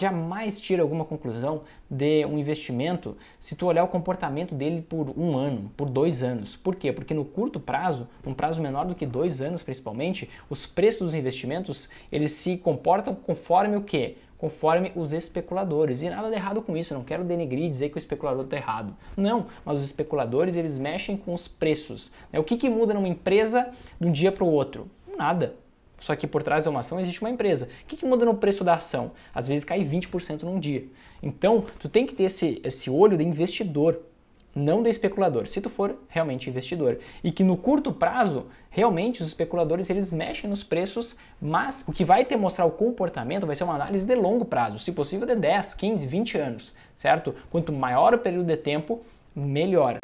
jamais tira alguma conclusão de um investimento se tu olhar o comportamento dele por um ano, por dois anos. Por quê? Porque no curto prazo, um prazo menor do que dois anos principalmente, os preços dos investimentos eles se comportam conforme o quê? Conforme os especuladores. E nada de errado com isso, eu não quero denegrir e dizer que o especulador está errado. Não, mas os especuladores eles mexem com os preços. O que, que muda numa empresa de um dia para o outro? Nada. Só que por trás de uma ação existe uma empresa. O que, que muda no preço da ação? Às vezes cai 20% num dia. Então, tu tem que ter esse, esse olho de investidor, não de especulador, se tu for realmente investidor. E que no curto prazo, realmente os especuladores eles mexem nos preços, mas o que vai te mostrar o comportamento vai ser uma análise de longo prazo, se possível de 10, 15, 20 anos, certo? Quanto maior o período de tempo, melhor.